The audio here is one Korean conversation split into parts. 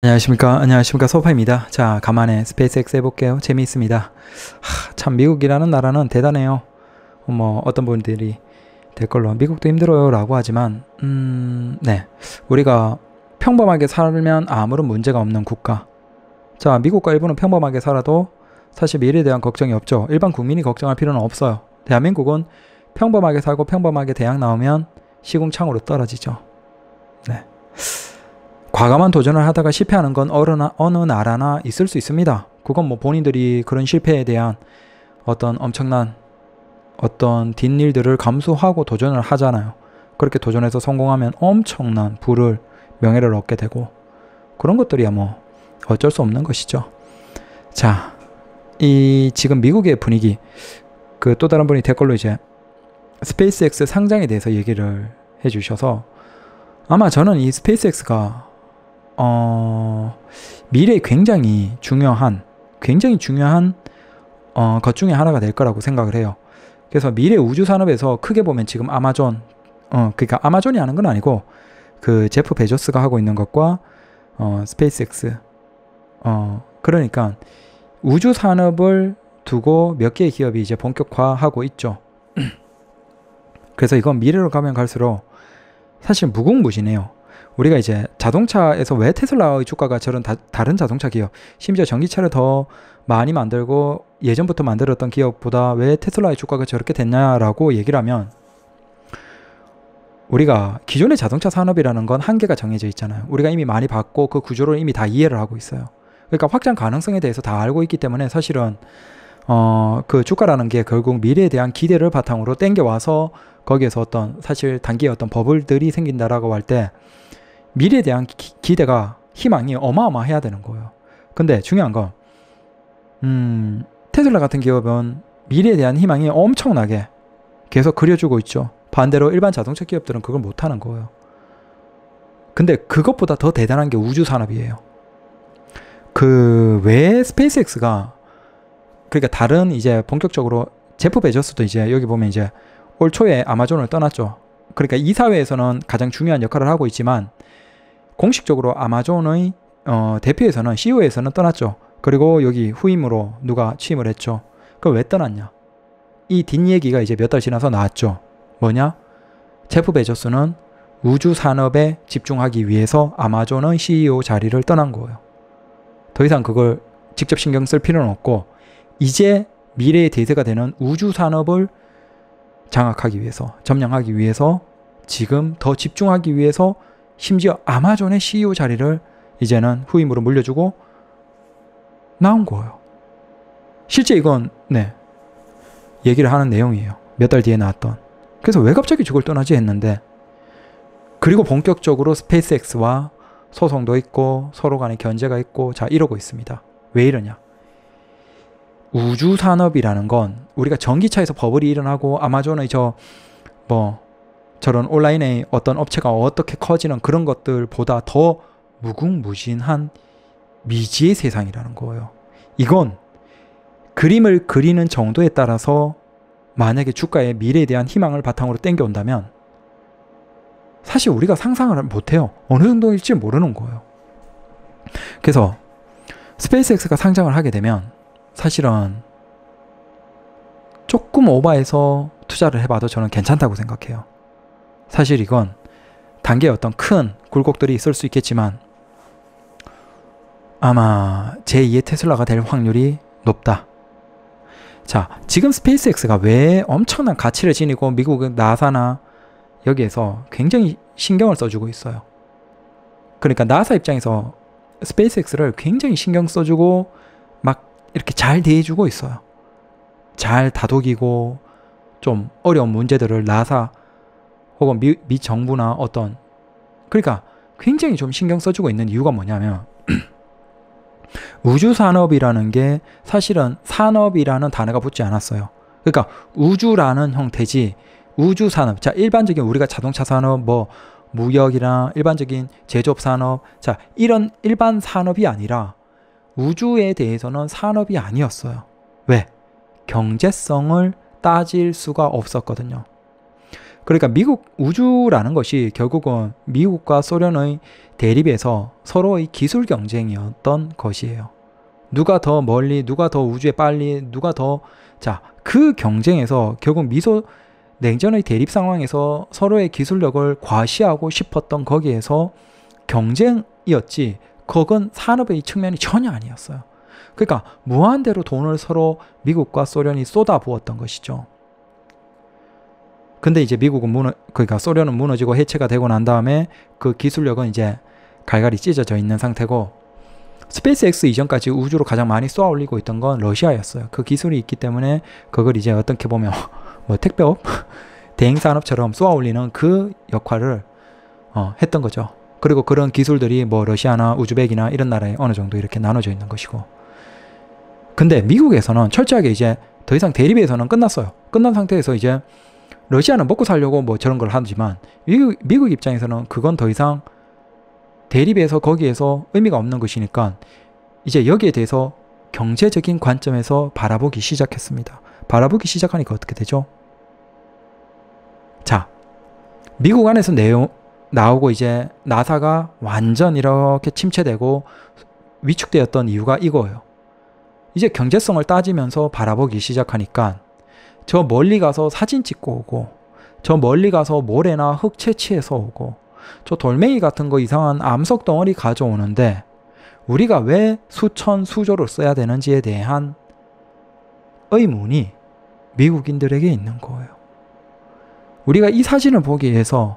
안녕하십니까 안녕하십니까 소파입니다 자 가만히 스페이스X 해볼게요 재미있습니다 하, 참 미국이라는 나라는 대단해요 뭐 어떤 분들이 될걸로 미국도 힘들어요 라고 하지만 음네 우리가 평범하게 살면 아무런 문제가 없는 국가 자 미국과 일본은 평범하게 살아도 사실 미래에 대한 걱정이 없죠 일반 국민이 걱정할 필요는 없어요 대한민국은 평범하게 살고 평범하게 대학 나오면 시궁창으로 떨어지죠 네 과감한 도전을 하다가 실패하는 건 어느, 어느 나라나 있을 수 있습니다. 그건 뭐 본인들이 그런 실패에 대한 어떤 엄청난 어떤 뒷일들을 감수하고 도전을 하잖아요. 그렇게 도전해서 성공하면 엄청난 부를 명예를 얻게 되고 그런 것들이야 뭐 어쩔 수 없는 것이죠. 자, 이 지금 미국의 분위기 그 또 다른 분이 댓글로 이제 스페이스X 상장에 대해서 얘기를 해주셔서 아마 저는 이 스페이스X가 어, 미래에 굉장히 중요한, 굉장히 중요한 어, 것 중에 하나가 될 거라고 생각을 해요. 그래서 미래 우주 산업에서 크게 보면 지금 아마존, 어, 그러니까 아마존이 하는 건 아니고 그 제프 베조스가 하고 있는 것과 어, 스페이스X, 어, 그러니까 우주 산업을 두고 몇 개의 기업이 이제 본격화하고 있죠. 그래서 이건 미래로 가면 갈수록 사실 무궁무진해요. 우리가 이제 자동차에서 왜 테슬라의 주가가 저런 다, 다른 자동차 기업, 심지어 전기차를 더 많이 만들고 예전부터 만들었던 기업보다 왜 테슬라의 주가가 저렇게 됐냐라고 얘기를 하면 우리가 기존의 자동차 산업이라는 건 한계가 정해져 있잖아요. 우리가 이미 많이 봤고 그 구조를 이미 다 이해를 하고 있어요. 그러니까 확장 가능성에 대해서 다 알고 있기 때문에 사실은 어, 그 주가라는 게 결국 미래에 대한 기대를 바탕으로 땡겨와서 거기에서 어떤 사실 단기의 어떤 버블들이 생긴다라고 할때 미래에 대한 기, 대가 희망이 어마어마해야 되는 거예요. 근데 중요한 건, 음, 테슬라 같은 기업은 미래에 대한 희망이 엄청나게 계속 그려주고 있죠. 반대로 일반 자동차 기업들은 그걸 못하는 거예요. 근데 그것보다 더 대단한 게 우주 산업이에요. 그 왜 스페이스X가 그러니까 다른 이제 본격적으로 제프 베조스도 이제 여기 보면 이제 올 초에 아마존을 떠났죠. 그러니까 이 사회에서는 가장 중요한 역할을 하고 있지만 공식적으로 아마존의 어, 대표에서는 CEO에서는 떠났죠. 그리고 여기 후임으로 누가 취임을 했죠. 그왜 떠났냐? 이 뒷얘기가 이제 몇 달 지나서 나왔죠. 뭐냐? 제프 베조스는 우주 산업에 집중하기 위해서 아마존의 CEO 자리를 떠난 거예요. 더 이상 그걸 직접 신경 쓸 필요는 없고 이제 미래의 대세가 되는 우주 산업을 장악하기 위해서 점령하기 위해서 지금 더 집중하기 위해서 심지어 아마존의 CEO 자리를 이제는 후임으로 물려주고 나온 거예요. 실제 이건 네 얘기를 하는 내용이에요. 몇 달 뒤에 나왔던. 그래서 왜 갑자기 죽을 떠나지 했는데 그리고 본격적으로 스페이스X와 소송도 있고 서로 간의 견제가 있고 자 이러고 있습니다. 왜 이러냐? 우주 산업이라는 건 우리가 전기차에서 버블이 일어나고 아마존의 저뭐 저런 온라인의 어떤 업체가 어떻게 커지는 그런 것들보다 더 무궁무진한 미지의 세상이라는 거예요. 이건 그림을 그리는 정도에 따라서 만약에 주가의 미래에 대한 희망을 바탕으로 땡겨온다면 사실 우리가 상상을 못해요. 어느 정도일지 모르는 거예요. 그래서 스페이스X가 상장을 하게 되면 사실은 조금 오바해서 투자를 해봐도 저는 괜찮다고 생각해요. 사실 이건 단계의 어떤 큰 굴곡들이 있을 수 있겠지만 아마 제2의 테슬라가 될 확률이 높다. 자, 지금 스페이스X가 왜 엄청난 가치를 지니고 미국의 나사나 여기에서 굉장히 신경을 써주고 있어요. 그러니까 나사 입장에서 스페이스X를 굉장히 신경 써주고 막 이렇게 잘 대해주고 있어요. 잘 다독이고 좀 어려운 문제들을 나사 혹은 미, 미 정부나 어떤 그러니까 굉장히 좀 신경 써주고 있는 이유가 뭐냐면 우주 산업이라는 게 사실은 산업이라는 단어가 붙지 않았어요. 그러니까 우주라는 형태지 우주 산업. 자, 일반적인 우리가 자동차 산업 뭐 무역이나 일반적인 제조업 산업. 자, 이런 일반 산업이 아니라 우주에 대해서는 산업이 아니었어요. 왜? 경제성을 따질 수가 없었거든요. 그러니까 미국 우주라는 것이 결국은 미국과 소련의 대립에서 서로의 기술 경쟁이었던 것이에요. 누가 더 멀리, 누가 더 우주에 빨리, 누가 더 자, 그 경쟁에서 결국 미소 냉전의 대립 상황에서 서로의 기술력을 과시하고 싶었던 거기에서 경쟁이었지 그건 산업의 측면이 전혀 아니었어요. 그러니까 무한대로 돈을 서로 미국과 소련이 쏟아부었던 것이죠. 근데 이제 미국은 무너 그러니까 소련은 무너지고 해체가 되고 난 다음에 그 기술력은 이제 갈갈이 찢어져 있는 상태고 스페이스X 이전까지 우주로 가장 많이 쏘아 올리고 있던 건 러시아였어요. 그 기술이 있기 때문에 그걸 이제 어떻게 보면 뭐 택배업 대행산업처럼 쏘아 올리는 그 역할을 어, 했던 거죠. 그리고 그런 기술들이 뭐 러시아나 우즈벡이나 이런 나라에 어느 정도 이렇게 나눠져 있는 것이고. 근데 미국에서는 철저하게 이제 더 이상 대립에서는 끝났어요. 끝난 상태에서 이제 러시아는 먹고 살려고 뭐 저런 걸 하지만 미국, 미국 입장에서는 그건 더 이상 대립에서 거기에서 의미가 없는 것이니까 이제 여기에 대해서 경제적인 관점에서 바라보기 시작했습니다. 바라보기 시작하니까 어떻게 되죠? 자, 미국 안에서 내용, 나오고 이제 나사가 완전 이렇게 침체되고 위축되었던 이유가 이거예요. 이제 경제성을 따지면서 바라보기 시작하니까 저 멀리 가서 사진 찍고 오고 저 멀리 가서 모래나 흙 채취해서 오고 저 돌멩이 같은 거 이상한 암석 덩어리 가져오는데 우리가 왜 수천 수조를 써야 되는지에 대한 의문이 미국인들에게 있는 거예요. 우리가 이 사진을 보기 위해서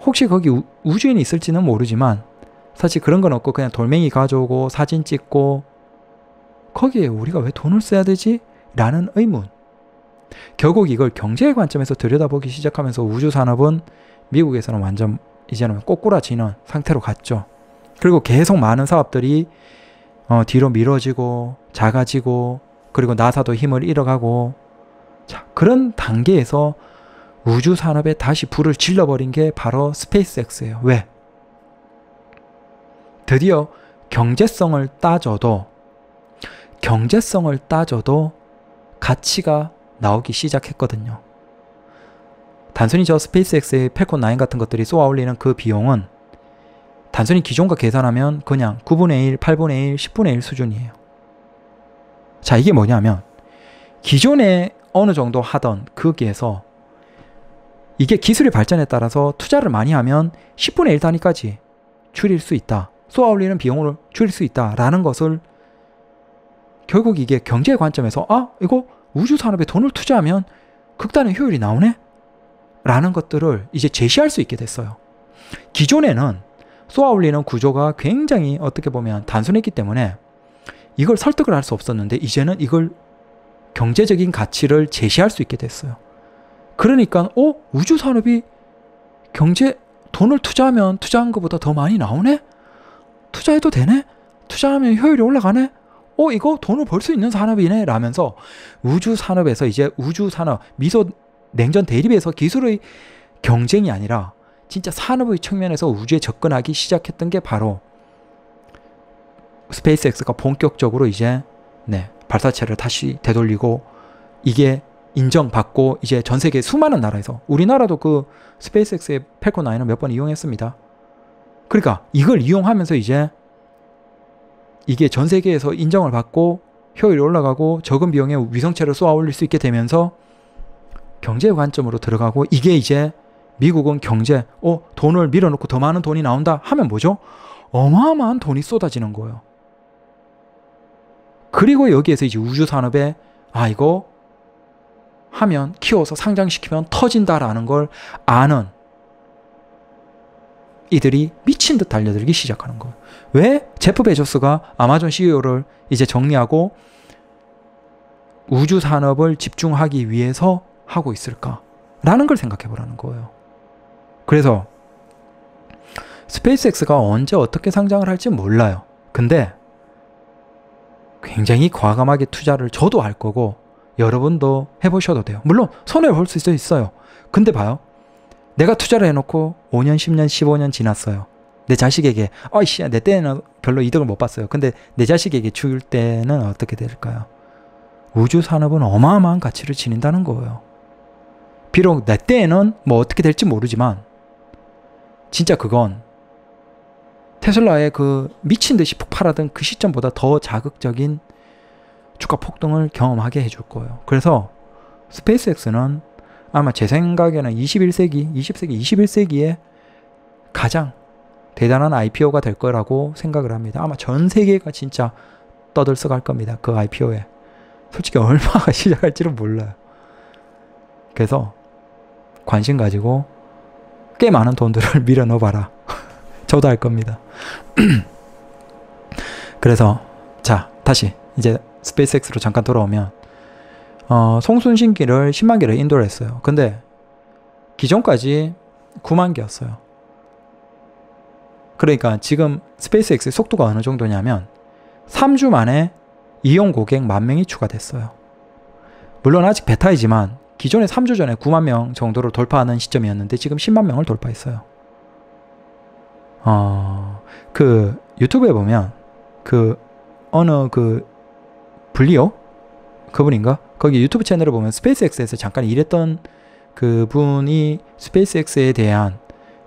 혹시 거기 우, 주인이 있을지는 모르지만 사실 그런 건 없고 그냥 돌멩이 가져오고 사진 찍고 거기에 우리가 왜 돈을 써야 되지? 라는 의문. 결국 이걸 경제의 관점에서 들여다보기 시작하면서 우주 산업은 미국에서는 완전 이제는 뭐 꼬꾸라지는 상태로 갔죠. 그리고 계속 많은 사업들이 어, 뒤로 미뤄지고 작아지고 그리고 나사도 힘을 잃어가고 자 그런 단계에서 우주 산업에 다시 불을 질러버린 게 바로 스페이스X예요. 왜? 드디어 경제성을 따져도 경제성을 따져도 가치가 나오기 시작했거든요. 단순히 저 스페이스X의 펠콘 9 같은 것들이 쏘아올리는 그 비용은 단순히 기존과 계산하면 그냥 9분의 1, 8분의 1, 10분의 1 수준이에요. 자, 이게 뭐냐면 기존에 어느 정도 하던 그기에서 이게 기술의 발전에 따라서 투자를 많이 하면 10분의 1 단위까지 줄일 수 있다. 쏘아올리는 비용을 줄일 수 있다라는 것을 결국 이게 경제 관점에서 아, 이거 우주 산업에 돈을 투자하면 극단의 효율이 나오네? 라는 것들을 이제 제시할 수 있게 됐어요. 기존에는 쏘아 올리는 구조가 굉장히 어떻게 보면 단순했기 때문에 이걸 설득을 할 수 없었는데 이제는 이걸 경제적인 가치를 제시할 수 있게 됐어요. 그러니까 어 우주 산업이 경제 돈을 투자하면 투자한 것보다 더 많이 나오네? 투자해도 되네? 투자하면 효율이 올라가네? 어, 이거 돈을 벌 수 있는 산업이네? 라면서 우주 산업에서 이제 우주 산업, 미소 냉전 대립에서 기술의 경쟁이 아니라 진짜 산업의 측면에서 우주에 접근하기 시작했던 게 바로 스페이스X가 본격적으로 이제 네, 발사체를 다시 되돌리고 이게 인정받고 이제 전 세계 수많은 나라에서 우리나라도 그 스페이스X의 펠콘 9을 몇 번 이용했습니다. 그러니까 이걸 이용하면서 이제 이게 전 세계에서 인정을 받고 효율이 올라가고 적은 비용에 위성체를 쏘아 올릴 수 있게 되면서 경제 관점으로 들어가고 이게 이제 미국은 경제, 어, 돈을 밀어넣고 더 많은 돈이 나온다 하면 뭐죠? 어마어마한 돈이 쏟아지는 거예요. 그리고 여기에서 이제 우주 산업에 아, 이거 하면 키워서 상장시키면 터진다라는 걸 아는 이들이 미친 듯 달려들기 시작하는 거예요. 왜 제프 베조스가 아마존 CEO를 이제 정리하고 우주 산업을 집중하기 위해서 하고 있을까? 라는 걸 생각해 보라는 거예요. 그래서 스페이스X가 언제 어떻게 상장을 할지 몰라요. 근데 굉장히 과감하게 투자를 저도 할 거고 여러분도 해보셔도 돼요. 물론 손해 볼 수 있어요. 근데 봐요. 내가 투자를 해놓고 5년, 10년, 15년 지났어요. 내 자식에게 아이씨 내 때는 별로 이득을 못 봤어요. 근데 내 자식에게 죽줄 때는 어떻게 될까요? 우주 산업은 어마어마한 가치를 지닌다는 거예요. 비록 내 때에는 뭐 어떻게 될지 모르지만 진짜 그건 테슬라의 그 미친 듯이 폭발하던 그 시점보다 더 자극적인 주가 폭등을 경험하게 해줄 거예요. 그래서 스페이스X는 아마 제 생각에는 21세기, 20세기, 21세기에 가장 대단한 IPO가 될 거라고 생각을 합니다. 아마 전 세계가 진짜 떠들썩할 겁니다. 그 IPO에. 솔직히 얼마가 시작할지는 몰라요. 그래서 관심 가지고 꽤 많은 돈들을 밀어 넣어봐라. 저도 할 겁니다. 그래서 자 다시 이제 스페이스X로 잠깐 돌아오면 어, 송순신기를 10만 개를 인도를 했어요. 근데 기존까지 9만 개였어요. 그러니까 지금 스페이스X의 속도가 어느 정도냐면 3주 만에 이용 고객 만 명이 추가됐어요. 물론 아직 베타이지만 기존에 3주 전에 9만 명 정도로 돌파하는 시점이었는데 지금 10만 명을 돌파했어요. 어, 그 유튜브에 보면 그 어느 그 블리오 그분인가 거기 유튜브 채널을 보면 스페이스X에서 잠깐 일했던 그분이 스페이스X에 대한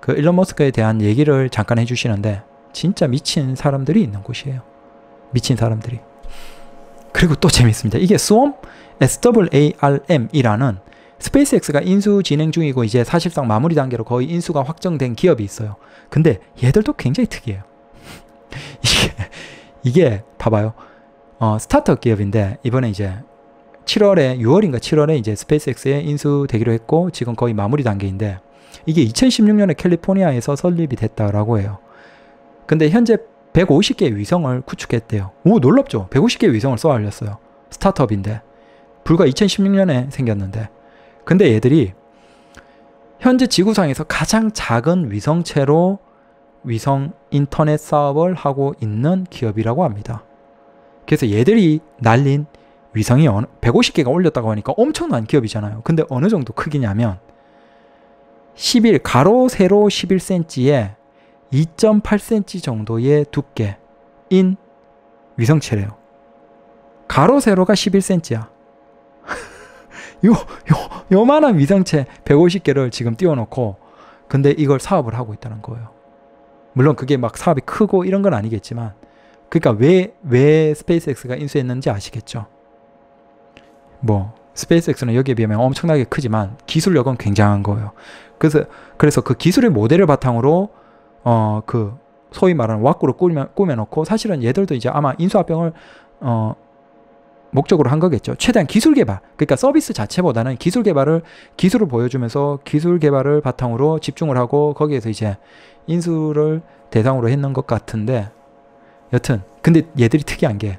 그 일론 머스크에 대한 얘기를 잠깐 해주시는데 진짜 미친 사람들이 있는 곳이에요. 미친 사람들이. 그리고 또 재밌습니다. 이게 스웜 SWARM이라는 스페이스X가 인수 진행 중이고 이제 사실상 마무리 단계로 거의 인수가 확정된 기업이 있어요. 근데 얘들도 굉장히 특이해요. 이게, 이게 봐봐요. 어, 스타트업 기업인데 이번에 이제 7월에 6월인가 7월에 이제 스페이스X에 인수되기로 했고 지금 거의 마무리 단계인데 이게 2016년에 캘리포니아에서 설립이 됐다라고 해요. 근데 현재 150개의 위성을 구축했대요. 오, 놀랍죠? 150개의 위성을 쏘아올렸어요. 스타트업인데. 불과 2016년에 생겼는데. 근데 얘들이 현재 지구상에서 가장 작은 위성체로 위성 인터넷 사업을 하고 있는 기업이라고 합니다. 그래서 얘들이 날린 위성이 150개가 올렸다고 하니까 엄청난 기업이잖아요. 근데 어느 정도 크기냐면 11 가로 세로 11cm에 2.8cm 정도의 두께인 위성체래요. 가로 세로가 11cm야. 요, 요, 요만한 위성체 150개를 지금 띄워놓고 근데 이걸 사업을 하고 있다는 거예요. 물론 그게 막 사업이 크고 이런 건 아니겠지만 그러니까 왜, 왜 스페이스X가 인수했는지 아시겠죠? 뭐 스페이스X는 여기에 비하면 엄청나게 크지만 기술력은 굉장한 거예요. 그래서 그래서 그 기술의 모델을 바탕으로 어 그 소위 말하는 왁구를 꾸며, 꾸며놓고 사실은 얘들도 이제 아마 인수합병을 어 목적으로 한 거겠죠. 최대한 기술 개발. 그러니까 서비스 자체보다는 기술 개발을 기술을 보여주면서 기술 개발을 바탕으로 집중을 하고 거기에서 이제 인수를 대상으로 했는 것 같은데 여튼 근데 얘들이 특이한 게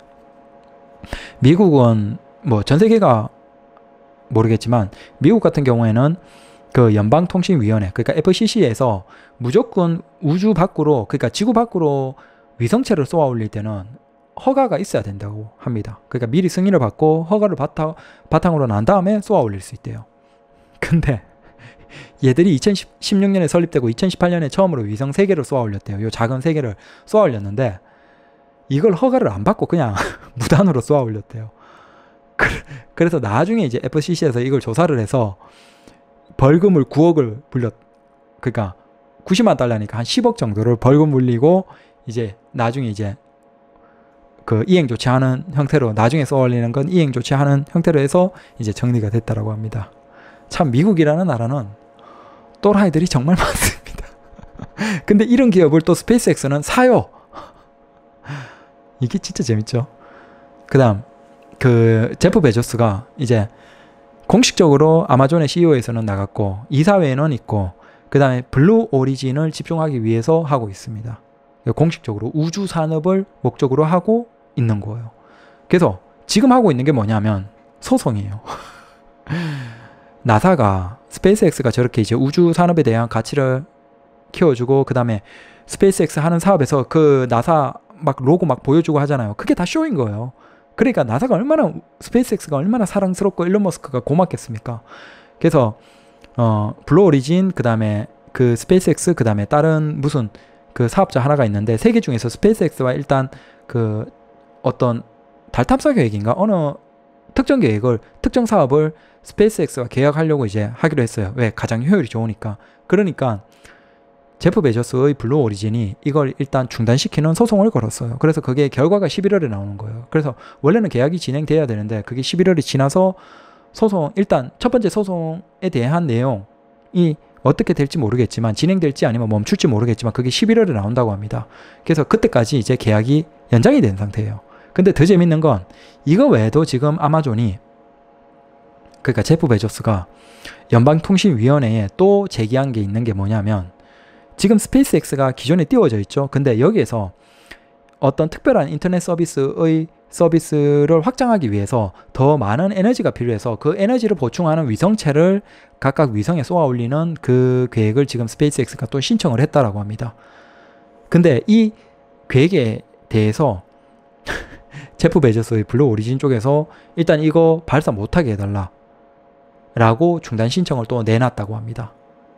미국은 뭐 전 세계가 모르겠지만 미국 같은 경우에는 그 연방통신위원회 그러니까 FCC에서 무조건 우주 밖으로 그러니까 지구 밖으로 위성체를 쏘아 올릴 때는 허가가 있어야 된다고 합니다. 그러니까 미리 승인을 받고 허가를 바탕, 바탕으로 난 다음에 쏘아 올릴 수 있대요. 근데 얘들이 2016년에 설립되고 2018년에 처음으로 위성 세개를 쏘아 올렸대요. 요 작은 세개를 쏘아 올렸는데 이걸 허가를 안 받고 그냥 무단으로 쏘아 올렸대요. 그래서 나중에 이제 FCC에서 이걸 조사를 해서 벌금을 9억을 불렸 그러니까 90만 달러니까 한 10억 정도를 벌금 물리고 이제 나중에 이제 그 이행 조치하는 형태로 나중에 써올리는 건 이행 조치하는 형태로 해서 이제 정리가 됐다라고 합니다. 참 미국이라는 나라는 또라이들이 정말 많습니다. 근데 이런 기업을 또 스페이스X는 사요. 이게 진짜 재밌죠. 그다음 그 제프 베조스가 이제 공식적으로 아마존의 CEO에서는 나갔고 이사회는 있고 그 다음에 블루 오리진을 집중하기 위해서 하고 있습니다. 공식적으로 우주 산업을 목적으로 하고 있는 거예요. 그래서 지금 하고 있는 게 뭐냐면 소송이에요. 나사가 스페이스X가 저렇게 이제 우주 산업에 대한 가치를 키워주고 그 다음에 스페이스X 하는 사업에서 그 나사 막 로고 막 보여주고 하잖아요. 그게 다 쇼인 거예요. 그러니까 나사가 얼마나 스페이스X가 얼마나 사랑스럽고 일론 머스크가 고맙겠습니까? 그래서 어, 블루 오리진 그다음에 그 스페이스X 그다음에 다른 무슨 그 사업자 하나가 있는데 세계 중에서 스페이스X와 일단 그 어떤 달 탐사 계획인가 어느 특정 계획을 특정 사업을 스페이스X와 계약하려고 이제 하기로 했어요. 왜 가장 효율이 좋으니까. 그러니까 제프 베조스의 블루 오리진이 이걸 일단 중단시키는 소송을 걸었어요. 그래서 그게 결과가 11월에 나오는 거예요. 그래서 원래는 계약이 진행돼야 되는데 그게 11월이 지나서 소송 일단 첫 번째 소송에 대한 내용이 어떻게 될지 모르겠지만 진행될지 아니면 멈출지 모르겠지만 그게 11월에 나온다고 합니다. 그래서 그때까지 이제 계약이 연장이 된 상태예요. 근데 더 재밌는 건 이거 외에도 지금 아마존이 그러니까 제프 베조스가 연방통신위원회에 또 제기한 게 있는 게 뭐냐면 지금 스페이스X가 기존에 띄워져 있죠. 근데 여기에서 어떤 특별한 인터넷 서비스의 서비스를 확장하기 위해서 더 많은 에너지가 필요해서 그 에너지를 보충하는 위성체를 각각 위성에 쏘아 올리는 그 계획을 지금 스페이스X가 또 신청을 했다라고 합니다. 근데 이 계획에 대해서 제프 베저스의 블루 오리진 쪽에서 일단 이거 발사 못하게 해달라 라고 중단 신청을 또 내놨다고 합니다.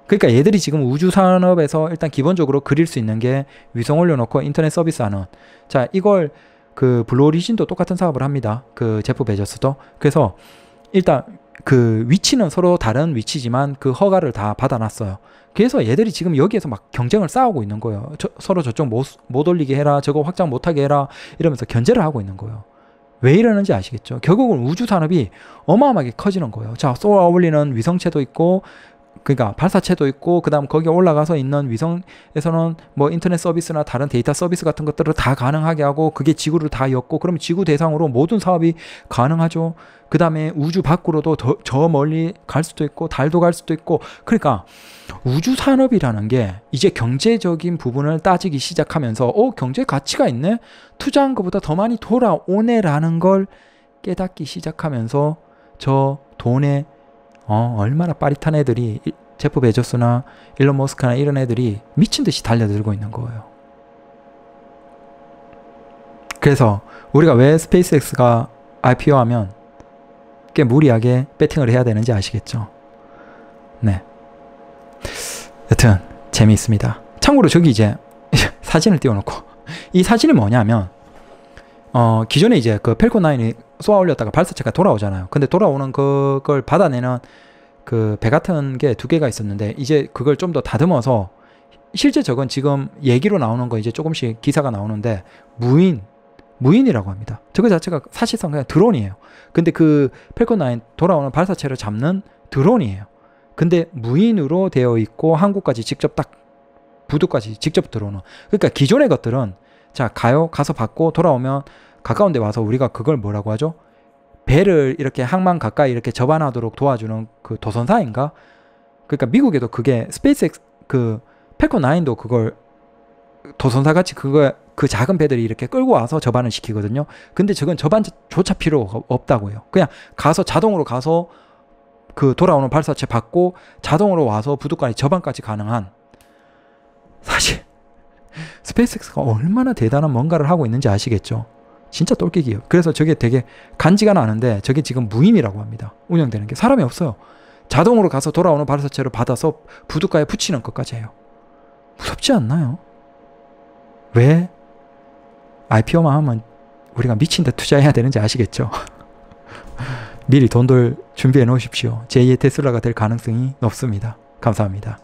그러니까 얘들이 지금 우주 산업에서 일단 기본적으로 그릴 수 있는 게 위성 올려놓고 인터넷 서비스 하는 자 이걸 그 블루오리진도 똑같은 사업을 합니다. 그 제프 베저스도 그래서 일단 그 위치는 서로 다른 위치지만 그 허가를 다 받아놨어요. 그래서 얘들이 지금 여기에서 막 경쟁을 싸우고 있는 거예요. 저, 서로 저쪽 못, 못 올리게 해라, 저거 확장 못하게 해라 이러면서 견제를 하고 있는 거예요. 왜 이러는지 아시겠죠? 결국은 우주 산업이 어마어마하게 커지는 거예요. 자, 쏘아올리는 위성체도 있고 그러니까 발사체도 있고 그다음 거기에 올라가서 있는 위성에서는 뭐 인터넷 서비스나 다른 데이터 서비스 같은 것들을 다 가능하게 하고 그게 지구를 다 엮고 그럼 지구 대상으로 모든 사업이 가능하죠. 그다음에 우주 밖으로도 더, 저 멀리 갈 수도 있고 달도 갈 수도 있고 그러니까 우주 산업이라는 게 이제 경제적인 부분을 따지기 시작하면서 어 경제 가치가 있네 투자한 것보다 더 많이 돌아오네라는 걸 깨닫기 시작하면서 저 돈의 어, 얼마나 빠릿한 애들이 제프 베조스나 일론 머스크나 이런 애들이 미친 듯이 달려들고 있는 거예요. 그래서 우리가 왜 스페이스X가 IPO 하면 꽤 무리하게 배팅을 해야 되는지 아시겠죠? 네. 여튼 재미있습니다. 참고로 저기 이제 사진을 띄워놓고 이 사진이 뭐냐면 어, 기존에 이제 그 펠콘 9이 쏘아 올렸다가 발사체가 돌아오잖아요. 근데 돌아오는 그걸 받아내는 그 배 같은 게 두 개가 있었는데 이제 그걸 좀 더 다듬어서 실제 적은 지금 얘기로 나오는 거 이제 조금씩 기사가 나오는데 무인 무인이라고 합니다. 저거 그 자체가 사실상 그냥 드론이에요. 근데 그 펠콘 9 돌아오는 발사체를 잡는 드론이에요. 근데 무인으로 되어 있고 한국까지 직접 딱 부두까지 직접 들어오는 그러니까 기존의 것들은 자, 가요. 가서 받고 돌아오면 가까운 데 와서 우리가 그걸 뭐라고 하죠? 배를 이렇게 항만 가까이 이렇게 접안하도록 도와주는 그 도선사인가? 그러니까 미국에도 그게 스페이스X 그패콘 9도 그걸 도선사 같이 그거 그 작은 배들이 이렇게 끌고 와서 접안을 시키거든요. 근데 저건 접안조차 필요가 없다고요. 그냥 가서 자동으로 가서 그 돌아오는 발사체 받고 자동으로 와서 부두까지 접안까지 가능한 사실 스페이스X가 얼마나 대단한 뭔가를 하고 있는지 아시겠죠? 진짜 똘끼기예요. 그래서 저게 되게 간지가 나는데 저게 지금 무인이라고 합니다. 운영되는 게 사람이 없어요. 자동으로 가서 돌아오는 발사체를 받아서 부두가에 붙이는 것까지 해요. 무섭지 않나요? 왜 IPO만 하면 우리가 미친 데 투자해야 되는지 아시겠죠? 미리 돈돌 준비해 놓으십시오. 제2의 테슬라가 될 가능성이 높습니다. 감사합니다.